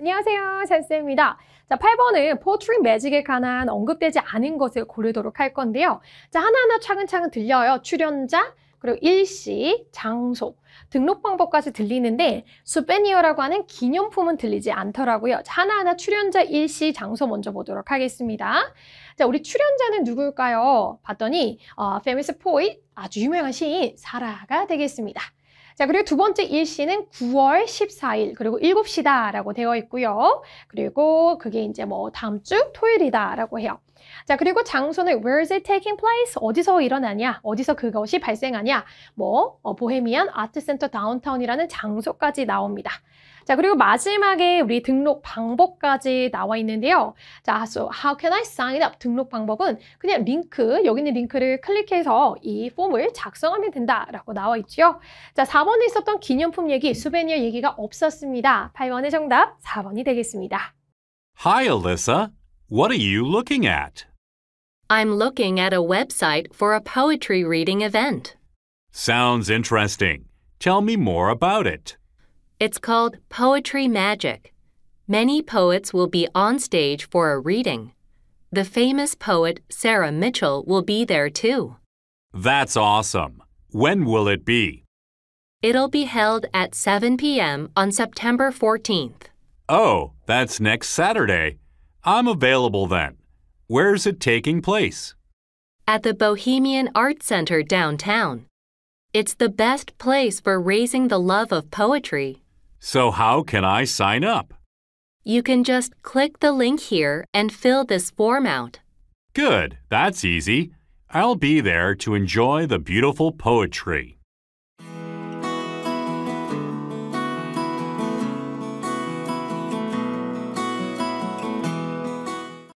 안녕하세요. 잘쌤입니다. 자, 8번은 포트리 매직에 관한 언급되지 않은 것을 고르도록 할 건데요. 자, 하나하나 차근차근 들려요. 출연자, 그리고 일시, 장소, 등록 방법까지 들리는데 수베니어라고 하는 기념품은 들리지 않더라고요. 자, 하나하나 출연자, 일시, 장소 먼저 보도록 하겠습니다. 자, 우리 출연자는 누굴까요? 봤더니 어, 페미스 포이 아주 유명한 시인 사라가 되겠습니다. 자, 그리고 두 번째 일시는 9월 14일, 그리고 7시다라고 되어 있고요. 그리고 그게 이제 뭐 다음 주 토요일이다라고 해요. 자, 그리고 장소는 where is it taking place? 어디서 일어나냐? 어디서 그것이 발생하냐? 뭐, 어, 보헤미안 아트센터 다운타운이라는 장소까지 나옵니다. 자, 그리고 마지막에 우리 등록 방법까지 나와 있는데요. 자, so how can I sign up? 등록 방법은 그냥 링크, 여기 있는 링크를 클릭해서 이 폼을 작성하면 된다라고 나와 있죠 자, 4번에 있었던 기념품 얘기, 수베니어 얘기가 없었습니다. 8번의 정답 4번이 되겠습니다. Hi, Alyssa. What are you looking at? I'm looking at a website for a poetry reading event. Sounds interesting. Tell me more about it. It's called Poetry Magic. Many poets will be on stage for a reading. The famous poet Sarah Mitchell will be there too. That's awesome. When will it be? It'll be held at 7 p.m. on September 14th. Oh, that's next Saturday. I'm available then. Where's it taking place? At the Bohemian Art Center downtown. It's the best place for raising the love of poetry. So, how can I sign up? You can just click the link here and fill this form out. Good, that's easy. I'll be there to enjoy the beautiful poetry.